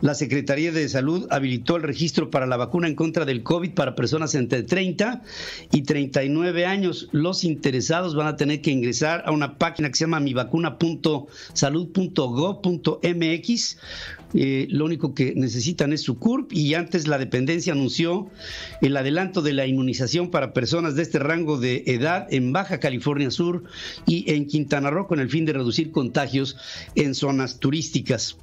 la Secretaría de Salud habilitó el registro para la vacuna en contra del COVID para personas entre 30 y 39 años. Los interesados van a tener que ingresar a una página que se llama mivacuna.salud.gov.mx. Eh, lo único que necesitan es su CURP y antes la dependencia anunció el adelanto de la inmunización para personas de este rango de edad en Baja California Sur y en Quintana Roo con el fin de reducir contagios en zonas turísticas.